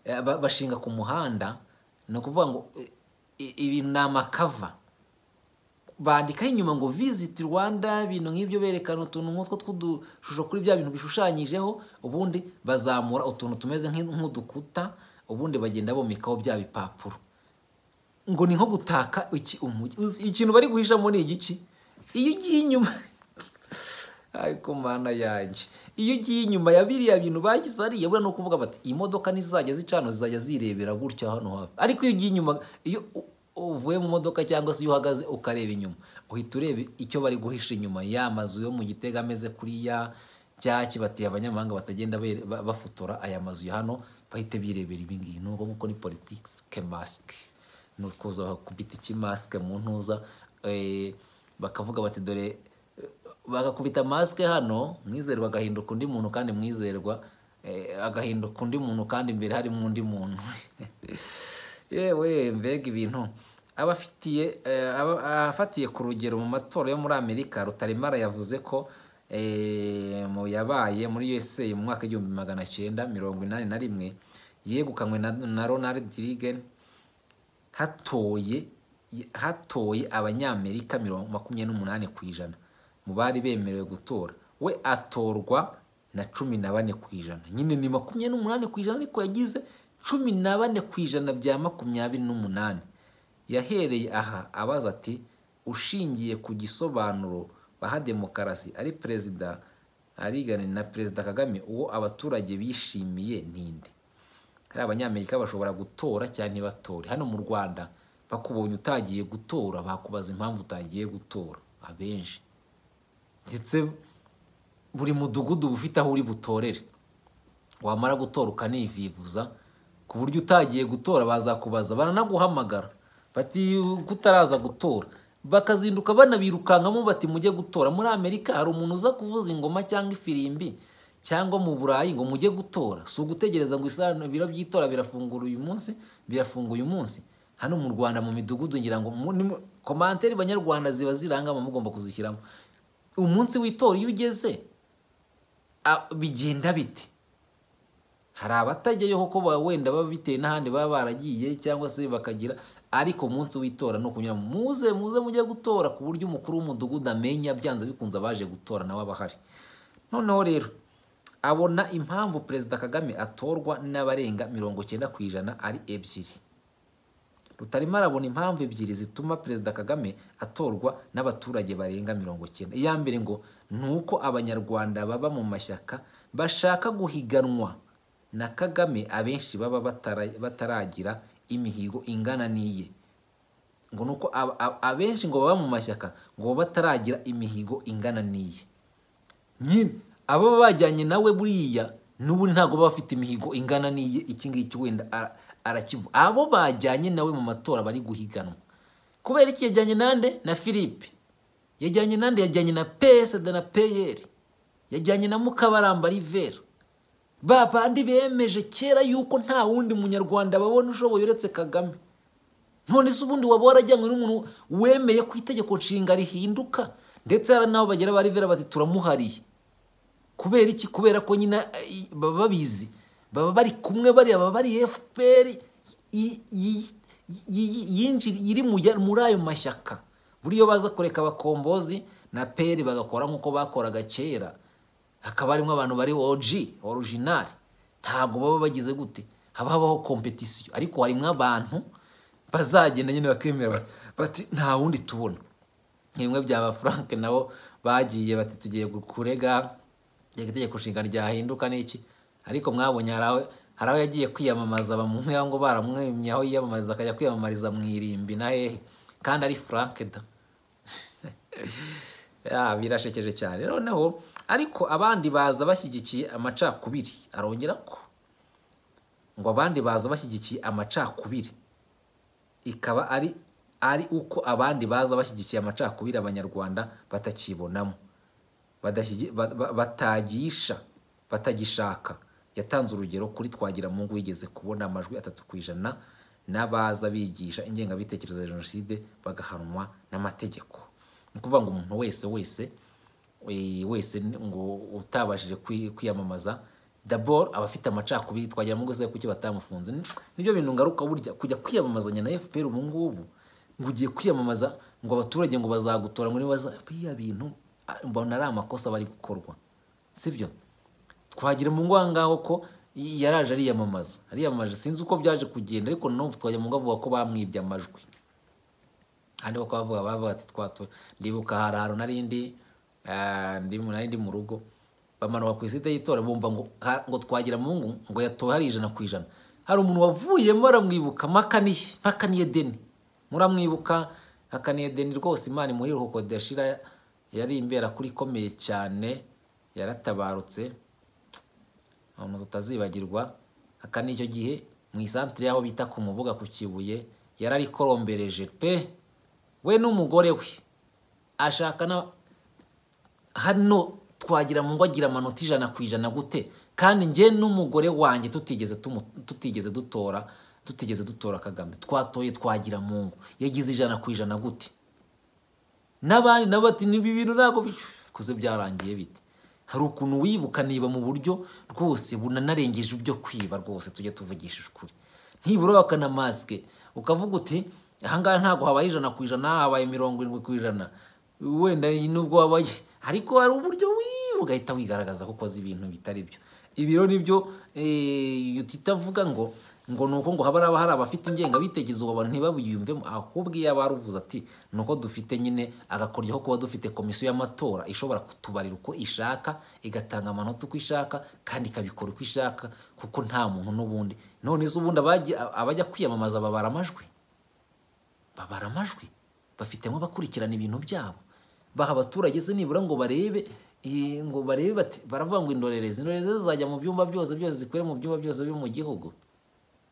eh, bashinga ku muhanda ni ukuvuga ngo ibi ni amakava bandikaho inyuma ngo visiti rwanda ibintu nk'ibyo berekana utuntu nk'utwo tw'udushusho kuri bya bintu bishushanyijeho ubundi bazamura utuntu tumeze nk'udukuta ubundi bagenda bomekaho bya bipapuro ngo ni nko gutaka iki umujyi ikintu bari guhishamo ni igiki iyo ugiye inyuma ariko mana yanjye iyo ugiye inyuma ya biriya bintu bagize hariya buriya ni ukuvuga bati imodoka modoka ntizajya zicana zizajya zirebera gutya hano hafi ariko iyo ugiye inyuma iyo uvuye mu modoka cyangwa se iyo uhagaze ukareba inyuma uhita ureba icyo bari guhisha inyuma ya mazu yo mu gitega ameze kuriya cya batiye abanyamahanga batagenda bafotora aya mazu hano bahite birebera ibingibi ni ukuvuga ko ni politike masike ni ukuza bakubita ikimasike mu ntuza eh, bakavuga bati dore eh, bagakubita masike hano mwizerwa agahinduka undi muntu kandi mwizerwa eh, agahinduka undi muntu kandi imbere harimo undi muntu yewe mbega ibintu Eh, aba afatiye ku rugero mu matora yo muri amerika rutaremara yavuze ko eh, mu yabaye muri usa mu mwaka w'igihumbi magana cyenda mirongo inani na rimwe yegukanywe na ronald reagan hatoye hatoye abanyamerika mirongo makumyabiri n'umunani ku ijana mu bari bemerewe gutora we atorwa na cumi na bane ku ijana nyine ni makumyabiri n'umunani ku ijana ariko yagize cumi na bane ku ijana bya makumyabiri n'umunani yahereye aha abaza ati ushingiye ku gisobanuro baha demokarasi ari perezida arigane na perezida kagame uwo abaturage bishimiye ninde hari abanyamerika bashobora gutora cyangwa ntibatore hano mu rwanda bakubonye utagiye gutora bakubaza impamvu utagiye gutora abenshi ndetse buri mudugudu ufite aho uri butorere wamara gutora ukanivivuza ku buryo utagiye gutora bazakubaza baranaguhamagara bati kutaraza gutora bakazinduka banabirukankamo bati mujye gutora muri amerika hari umuntu uza kuvuza ingoma cyangwa ifirimbi cyangwa mu burayi ngo mujye gutora si ugutegereza ngo isano ibiro by'itora birafungura uyu munsi birafunga uyu munsi hano mu rwanda mu midugudu ngira ngo komantere banyarwanda ziba ziranga mugomba kuzishyiramo umunsi w'itora iyo ugeze bigenda bite hari abatajyayo kuko wenda baba bitewe n'ahandi baba baragiye cyangwa se bakagira ariko umunsi w'itora ni ukunyura muze muze mujye gutora ku buryo umukuru w'umudugudu amenya byanze bikunze abaje gutora nawe aba ahari noneho rero abona impamvu perezida kagame atorwa n'abarenga mirongo cyenda ku ijana ari ebyiri rutarimo arabona impamvu ebyiri zituma perezida kagame atorwa n'abaturage barenga mirongo cyenda iya mbere ngo ni uko abanyarwanda baba mu mashyaka bashaka guhiganwa na kagame abenshi baba bataragira imihigo ingana n'iye ngo nuko abenshi ngo baba mu mashyaka ngo bataragira imihigo ingana n'iye nyine aba bajyanye nawe buriya n'ubu ntabwo baba bafite imihigo ingana n'iye iki ngiki wenda arakivu abo bajyanye nawe mu matora bari guhiganwa kubera iki yajyanye nande na philippe yajyanye nande yajyanye na psd na peyeri yajyanye na mukabaramba rivera ba bandi bemeje kera yuko nta wundi munyarwanda babona ushoboye uretse kagame none se ubundi waba warajyanywe n'umuntu wemeye ko itegeko nshinga rihinduka ndetse hari n'abo bagera bari vera bati turamuhariye kubera iki kubera ko nyine eh, baba babizi baba bari kumwe bariya baba bari fpr iri muri ayo mashyaka buriya baza kureka abakombozi na peri bagakora nk'uko bakoraga kera hakaba harimo abantu bari oji orujinari ntabwo baba bagize gute haba habaho kompetisiyo ariko harimo abantu bazagenda nyine bakemera bati nta wundi tubona bimwe byaba frank nabo bagiye bati tugiye kurega itegeko nshinga ryahinduka n'iki ariko mwabonye hari aho yagiye kwiyamamaza bamubwira ngo baramwemye aho yiyamamariza akajya kwiyamamariza mu irimbi na hehe kandi ari frank da birashekeje cyane noneho ariko abandi baza bashyigikiye amacakubiri arongera ko ngo abandi baza bashyigikiye amacakubiri ikaba ari ari uko abandi baza bashyigikiye amacakubiri abanyarwanda batakibonamo batagisha batagishaka yatanze urugero kuri twagira mungu wigeze kubona amajwi atatu ku ijana n'abaza bigisha ingengabitekerezo ya jenoside bagahanwa n'amategeko ni ukuvuga ngo umuntu wese wese Eh, wese ngo utabashije kwiyamamaza dabor abafite amacakubiri twagira ngo se kuki batamufunze nibyo bintu ngaruka burya kujya kwiyamamazanya na fpr ubu ngubu ngo ugiye kwiyamamaza ngo abaturage ngo bazagutora ngo niba biriya bintu mbona ari amakosa bari gukorwa si sibyo twagira mu ngaho ko yaraje ariyamamaza ariyamamaje sinzi uko byaje kugenda ariko no n'ubu mu ngo avuga ko bamwibye amajwi hano bavuga bavuga ati twato ndibuka hari ahantu n'arindi Ah, nari ndi mu rugo bamanuka ku isite y'itora bumva ngo twagira mungu ngo yatowe hari ijana ku ijana hari umuntu wavuyemo aramwibuka makaniye makaniye deni muramwibuka makaniye deni rwose imana imuhe iruhuko yari imbera kuri ikomeye cyane yaratabarutse umuntu tutazibagirwa aka ni icyo gihe mu isantere y'aho bita ku mubuga ku kibuye yari arikorombereje pe we n'umugore we ashaka hano twagira ngo agira amanota ijana ku ijana gute kandi njye n'umugore wanjye tutigeze tutigeze dutora tutigeze dutora kagame twatoye twagira mungu yagize ijana ku ijana gute n'abandi nabo bati n'ibi bintu ntabwo bikoze byarangiye bite hari ukuntu wibuka niba mu buryo rwose bunanarengeje ibyo kwiba rwose tujye tuvugisha ukuri nibura bakana masike ukavuga uti ahangaha ntabwo habaye ijana ku ijana habaye mirongo irindwi ku ijana wenda nubwo wabaye ariko hari uburyo wiwe ugahita wigaragaza ko ukoze ibintu bitari byo ibiro nibyo eh, avuga ngo ngo ni uko ngo haba hari abafite ingengabitekerezo ngo abantu ntibabiyumvemo ahubwo iyo aba aruvuze ati ni uko dufite nyine agakoryo ko kuba dufite komisiyo y'amatora ishobora kutubarira uko ishaka igatanga amanota uko ishaka kandi ikabikora uko ishaka kuko nta muntu n'ubundi none se ubundi abajya kwiyamamaza babara amajwi babara amajwi bafitemo bakurikirana ibintu byabo baha abaturage se nibura ngo barebe ngo barebe bati baravuga ngo indorerezi indorerezi zizajya mu byumba byose byose zikure mu byumba byose byo mu gihugu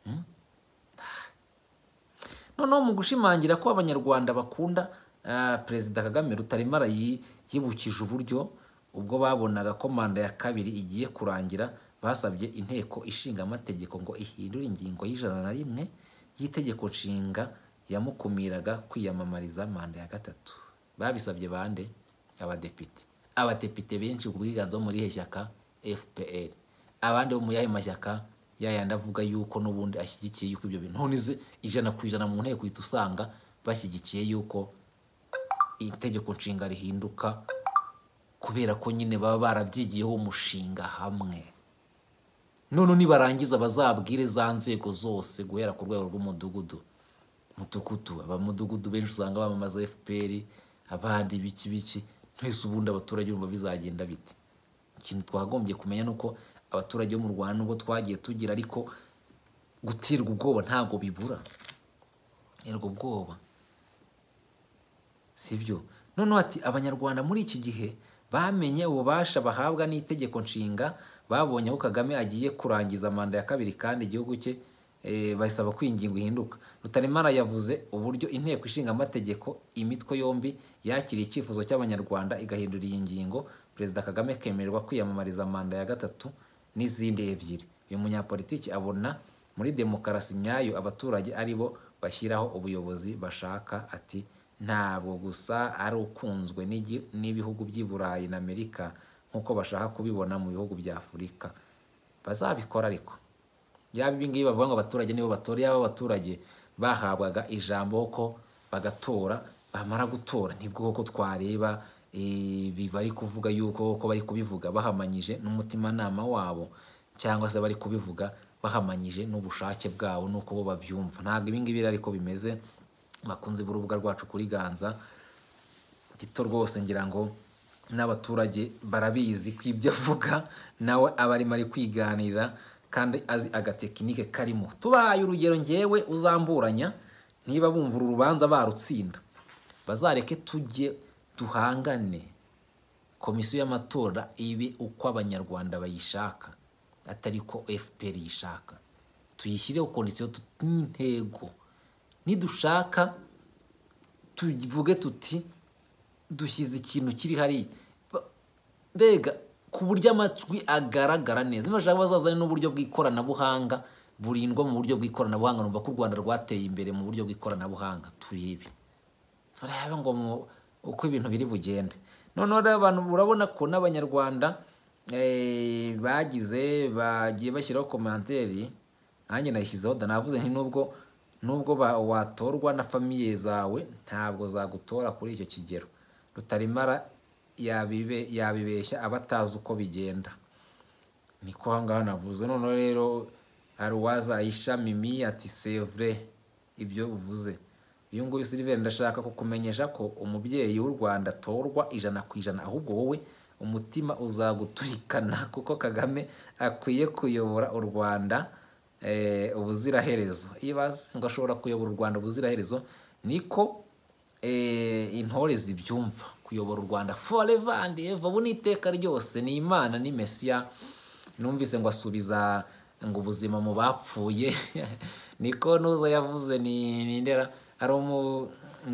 hmm? noneho mu gushimangira ko abanyarwanda bakunda eh, perezida kagame rutaremara yibukije uburyo ubwo babonaga ko manda ya kabiri igiye kurangira basabye inteko ishinga amategeko ngo ihindure ingingo y'ijana na rimwe y'itegeko nshinga yamukumiraga kwiyamamariza manda ya gatatu babisabye bande abadepite abadepite benshi ku bwiganze bo muri shyaka fpr abandi bo mu yahe mashyaka yayandi avuga yuko n'ubundi ashyigikiye yuko ibyo bintu none ijana ku ijana mu nteko uhita usanga bashyigikiye yuko itegeko nshinga rihinduka kubera ko nyine baba barabyigiyeho umushinga hamwe none nibarangiza bazabwire za nzego zose guhera ku rwego rw'umudugudu mudugudu abamudugudu benshi usanga bamamaza fpr abandi biki biki twese ubundi abaturage urumva bizagenda bite ikintu twagombye kumenya ni uko abaturage bo mu rwanda nubwo twagiye tugira ariko gutirwa ubwoba ntabwo bibura nterwa ubwoba si sibyo noneho ati abanyarwanda muri iki gihe bamenye ububasha bahabwa n'itegeko nshinga babonye aho kagame agiye kurangiza manda ya kabiri kandi igihugu cye Eh, basaba ko iyi ngingo ihinduka rutaremara yavuze uburyo inteko ishinga amategeko imitwe yombi yakiriye icyifuzo cy'abanyarwanda igahindura iyi ngingo perezida kagame kemererwa kwiyamamariza manda ya gatatu n'izindi ebyiri uyu munyapolitiki abona muri demokarasi nyayo abaturage ari bo bashyiraho ubuyobozi bashaka ati ntabwo gusa ari ukunzwe n'ibihugu by'i burayi na amerika nk'uko bashaka kubibona mu bihugu bya afurika bazabikora ariko yaba ibi ngibi bavuga ngo abaturage nibo batora yaba abaturage bahabwaga ijambo ko bagatora bamara gutora nibwo koko twareba ibi e, bari kuvuga yuko ko bari kubivuga bahamanyije n'umutimanama wabo cyangwa se bari kubivuga bahamanyije n'ubushake bwabo n'uko bo babyumva ntabwo ibi ngibi ariko bimeze bakunze urubuga rwacu kuri ganza gito rwose ngira ngo n'abaturage barabizi ku ibyo avuga nawe aba ari kwiganira kandi azi agatekinike karimo tubahaye urugero ngewe uzamburanya niba bumva uru rubanza barutsinda bazareke tujye duhangane komisiyo y'amatora ibe uko abanyarwanda bayishaka atari ko fpr yishaka tuyishyireho kondisiyo n'intego nidushaka tuvuge tuti dushyize ikintu kiri hariya mbega ku buryo amatwi agaragara neza niba bashaka bazazane n'uburyo bw'ikoranabuhanga burindwa mu buryo bw'ikoranabuhanga numva ko u rwanda rwateye imbere mu buryo bw'ikoranabuhanga turebe urabona ngo uko ibintu biri bugende noneho abantu urabona ko n'abanyarwanda eh, bagize bagiye bashyiraho komantere nanjye nayishyizeho navuze nti nubwo nubwo watorwa na famiye zawe ntabwo zagutora kuri icyo kigero rutarimara yabibeshya aba atazi uko bigenda niko aho ngaho navuze noneho rero hari uwaza ayisha mimi ati sevure ibyo uvuze uyu nguyu siliveri ndashaka kukumenyesha ko umubyeyi w'u rwanda atorwa ijana ku ijana ahubwo wowe umutima uzaguturikana kuko kagame akwiye kuyobora u rwanda eh, ubuziraherezo ibaze ngo ashobora kuyobora u rwanda ubuziraherezo niko eh, intore zibyumva kuyobora u rwanda foreva andi eva ubu ni iteka ryose ni imana ni mesiya numvise ngo asubiza ngo ubuzima mu bapfuye niko nuza yavuze ni ndera hari umu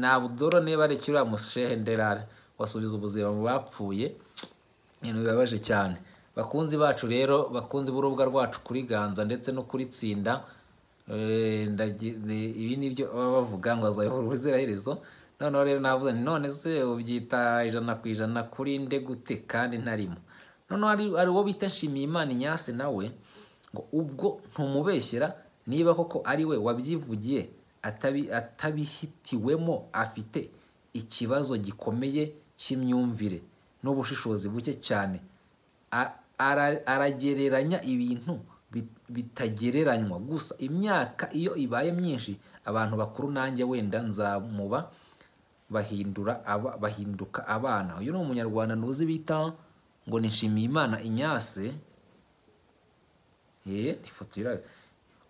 ntabwo dore niba ari uriya mushehe wasubiza ubuzima mu bapfuye ibintu bibabaje cyane bakunzi bacu rero bakunzi b'urubuga rwacu kuri ganza ndetse no kuri tsinda eh, ibi ni byo baba bavuga ngo azayobora ubuziraherezo noneho rero navuze none se ubyita ijana ku ijana kuri nde gute kandi ntarimo noneho hari uwo bita nshimiyimana inyasi nawe ngo ubwo ntumubeshyera niba koko ari we wabyivugiye atabihitiwemo afite ikibazo gikomeye cy'imyumvire n'ubushishozi buke cyane aragereranya ibintu bitagereranywa gusa imyaka iyo ibaye myinshi abantu bakuru nanjye wenda nzamuba bahindura bahinduka abana uyu ni umunyarwanda ntuzi bita ngo nishimiye imana inyase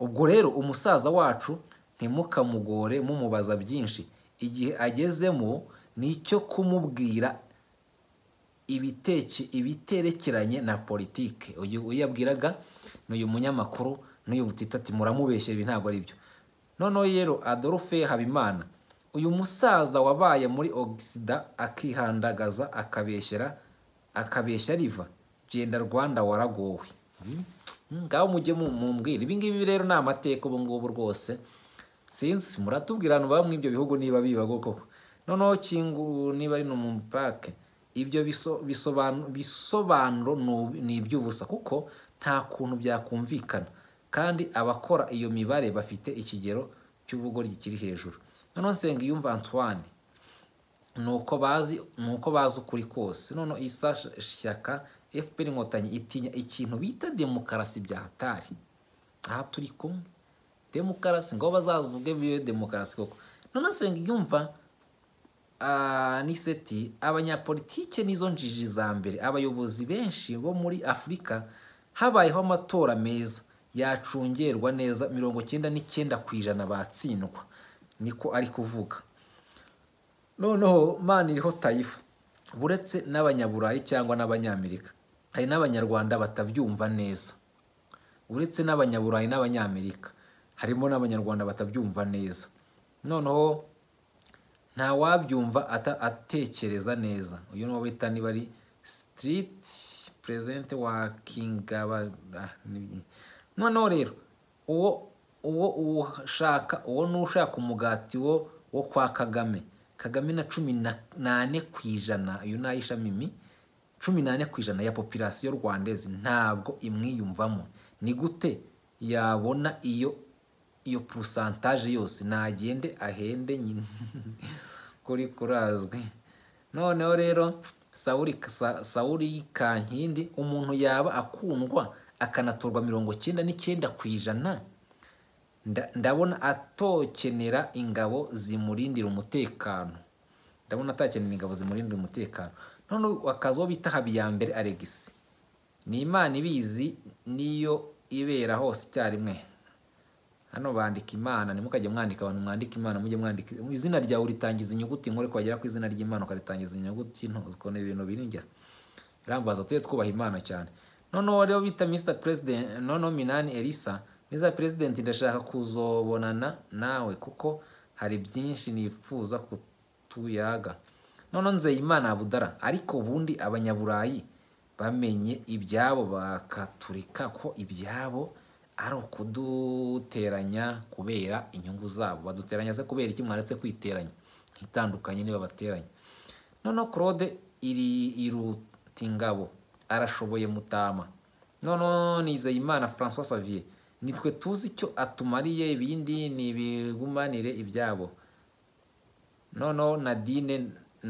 ubwo rero umusaza wacu ntimukamugore mumubaza byinshi igihe agezemo ni icyo kumubwira ibiterekeranye na politiki uyu uyabwiraga ni uyu munyamakuru n'uyu mutitati muramubeshya ibi ntabwo ari byo noneho rero adolphe habimana uyu musaza wabaye muri ogisida akihandagaza akabeshyera akabeshya riva genda rwanda waragowe hmm, ngaho mujye mumbwira ibingibi rero ni amateka ubu ngubu rwose sinzi muratubwira abantu baba ibyo bihugu niba biba koko noneho kingu niba ari no mu pake ibyo bisobanuro ni iby'ubusa kuko nta kuntu byakumvikana kandi abakora iyo mibare bafite ikigero cy'ubugoryi kiri hejuru noneho nsengiyumva antoine ni bazi ni uko bazi ukuri kose noneho iyi shyaka fpr inkotanyi itinya ikintu bita demokarasi byahatari aha turi kumwe demokarasi ngo bazavuge bibe demokarasi koko noneho nsengiyumva ah, niseti abanyapolitike nizo njiji za mbere abayobozi benshi bo muri afurika habayeho amatora meza yacungerwa neza mirongo cyenda n'icyenda ku ijana batsindwa niko ari kuvuga noneho mani iriho tayifa buretse n'abanyaburayi cyangwa n'abanyamerika hari n'abanyarwanda batabyumva neza uretse n'abanyaburayi n'abanyamerika harimo n'abanyarwanda batabyumva neza noneho ntawabyumva atekereza neza uyu ni uwo bita niba ari sitiriti perezidenti wakinga noneho rero uwo uwo uwushaka uwo n’ushaka umugati wo wo kwa kagame kagame na cumi n'ane ku ijana uyu ni ayishamimi cumi n'ane ku ijana ya popirasiyo rwandezi ntabwo imwiyumvamo ni gute yabona iyo iyo purusantaje yose nagende ahende nyine kuri kurazwi noneho rero sawuri kankindi umuntu yaba akundwa akanatorwa mirongo cyenda n'icyenda ku ijana ndabona atokenera ingabo zimurindira umutekano ndabona atakenera ingabo zimurindira umutekano none akazi bita habiyambere alegisi ni imana ibizi niyo ibera hose icyarimwe hano bandika imana ntimukajye mwandika abantu mwandika imana mujye mwandika izina ryawe ritangiza inyuguti nkore kwagera ku izina ry'imana ukaritangiza inyuguti nto ukuntu ibintu birinjya birambaza tujye twubaha imana cyane noneho rero bita misita perezida noneho minani elisa niza perezidenti ndashaka kuzobonana nawe kuko hari byinshi nifuza kutuyaga none nzeyimana abudara ariko ubundi abanyaburayi bamenye ibyabo bakaturika ko ibyabo ari ukuduteranya kubera inyungu zabo baduteranya se kubera iki mwaretse kwiteranya ntitandukanye niba bateranya noneho claude iri iruta ingabo arashoboye mutama noneho nizeyimana François savier nitwe tuzi icyo atumariye ibindi nibigumanire ibigumanire ibyabo noneho nadine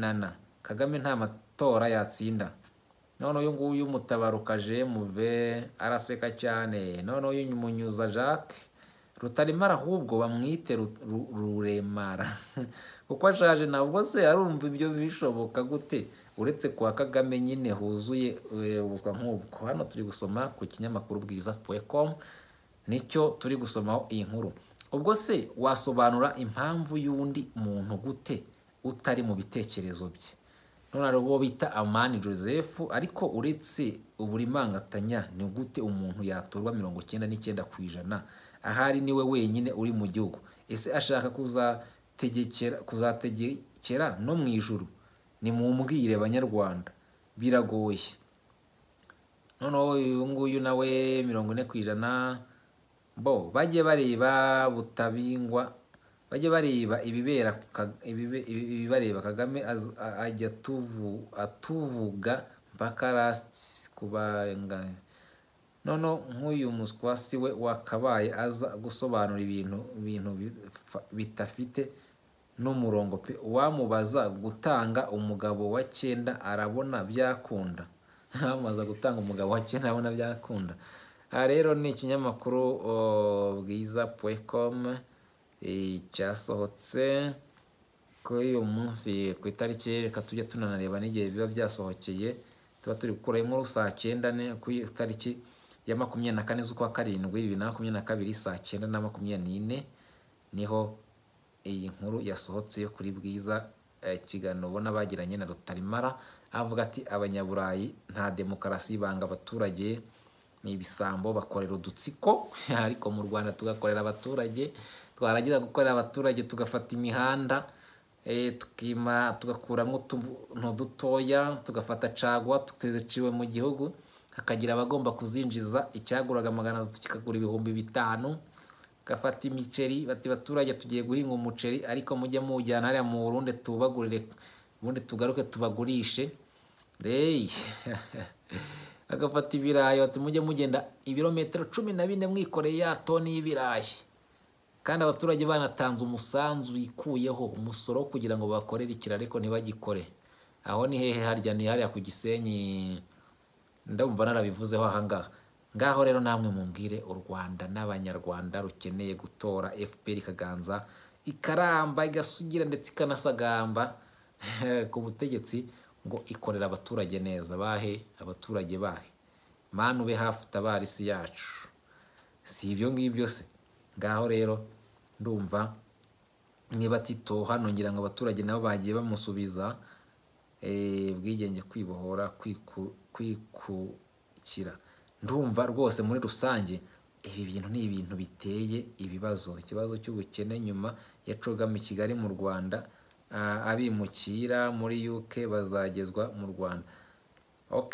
nana kagame nta matora yatsinda noneho uyu nguyu mutabaruka muve araseka cyane noneho uyu munyuza jacques rutarimara ahubwo bamwite ruremara kuko ashaje ntabwo se arumva ibyo bishoboka gute uretse kwa kagame nyine huzuye eh, ubuzwa nk'ubwo hano turi gusoma ku kinyamakuru bwiza puwekomu nicyo turi gusomaho iyi nkuru ubwo se wasobanura impamvu y'undi muntu gute utari mu bitekerezo bye none hari uwo bita amani joseph ariko uretse uburimangatanya ni gute umuntu yatorwa mirongo icyenda n'icyenda ku ijana ahari niwe wenyine uri mu gihugu ese ashaka kuzategekera no mu ijuru ni mu banyarwanda biragoye noneho uyu nguyu nawe mirongo ine ku ijana bo bajye bareba butabingwa bajye bareba ibibera ibibareba kagame ajya atuvuga mpaka rasiti kubanganya noneho nk'uyu muswa si we wakabaye aza gusobanura ibintu bintu bitafite n'umurongo pe wamubaza gutanga umugabo wa cyenda arabona byakunda amaze gutanga umugabo wa cyenda arabona byakunda aha rero ni ikinyamakuru bwiza puwekomu eh, cyasohotse kuri uyu munsi ku itariki reka tujye tunanareba n'igihe biba byasohokeye tuba turi gukuraho inkuru saa cyenda ku itariki ya makumyabiri na kane z'ukwa karindwi bibiri na makumyabiri na kabiri saa cyenda na makumyabiri n'ine niho iyi nkuru yasohotse yo kuri bwiza ikiganiro eh, ubona bagiranye na rutarimara avuga ati abanyaburayi nta demokarasi banga abaturage ni ibisambo bakorera udutsiko ariko mu rwanda tugakorera abaturage twaragira gukorera abaturage tugafata imihanda eh, tukima tugakuramo utuntu dutoya tugafata cagwa tutezeciwe mu gihugu hakagira abagomba kuzinjiza icyaguraga magana atatu kikagura ibihumbi bitanu gafata imiceri bati baturage tugiye guhinga umuceri ariko mujye muwujyana hariya mu Burundi tubagurire ubundi tugaruke tubagurishe agafata ibirayi bati mujye mugenda ibirometero cumi na bine mwikoreye ya toni y'ibirayi kandi abaturage banatanze umusanzu wikuyeho umusoro kugira ngo bakorere ikiraro ariko ntibagikore aho ni hehe harya ni hariya ku gisenyi ndumva narabivuzeho ahangaha ngaho rero namwe mumbwire u rwanda n'abanyarwanda rukeneye gutora fpr ikaganza ikaramba igasugira ndetse ikanasagamba ku butegetsi ngo ikorera abaturage neza bahe abaturage bahe manu ube hafi utabara isi yacu si ibyo ngibyo se ngaho rero ndumva niba tito hano ngira ngo abaturage nabo bagiye bamusubiza eh, ubwigenge kwibohora kwikukira ndumva rwose muri rusange ibi bintu ni ibintu biteye ibibazo ikibazo cy'ubukene nyuma ya cogama kigali mu rwanda Ah, abimukira muri uk bazagezwa mu rwanda ok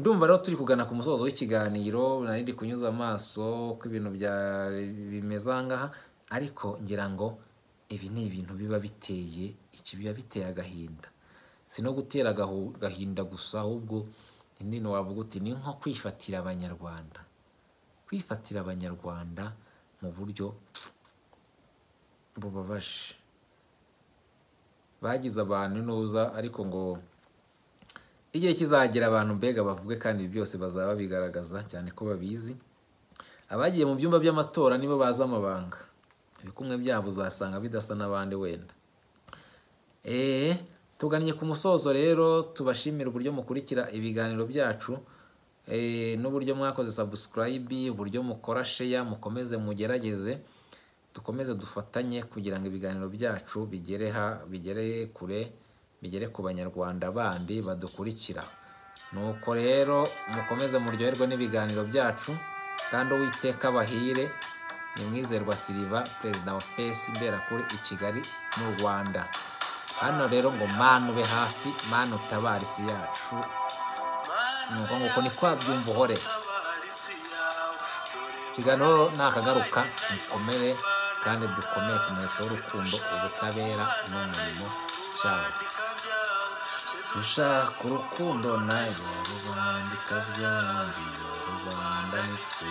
ndumva rero turi kugana ku musozo w'ikiganiro nari kunyuza amaso ko ibintu bimeze ahangaha ariko ngira ngo ibi ni ibintu biba biteye iki biba biteye agahinda si no gutera agahinda gusa ahubwo nino wavuga uti ni nko kwifatira abanyarwanda kwifatira abanyarwanda mu buryo bubabaje bagize abantu n'uza ariko ngo igihe kizagira abantu mbega bavuge kandi byose bazaba babigaragaza cyane ko babizi abagiye mu byumba by'amatora nibo bazi amabanga ibikumwe byabo uzasanga bidasa n'abandi wenda eee tugannye ku musozo rero tubashimira uburyo mukurikira ibiganiro byacu n'uburyo mwakoze sabusikarayibi uburyo mukora sheya mukomeze mugerageze dukomeze dufatanye kugira ngo ibiganiro byacu bigere kure bigere ku banyarwanda bandi badukurikira nuko rero mukomeze muryoherwe n'ibiganiro byacu kandi uwiteka bahire ni mwizerwa siriva perezida wa pesi mberakuri i kigali mu rwanda hano rero ngo manu ube hafi manu utabara isi yacu ni uko nguko ni kwabyumva uhore ikiganiro nakagaruka mukomere kandi dukomere ku muheto w'urukundo ubutabera n'umurimo cyabo ushaka urukundo nayo rubanda itabyambiye rubanda nitwe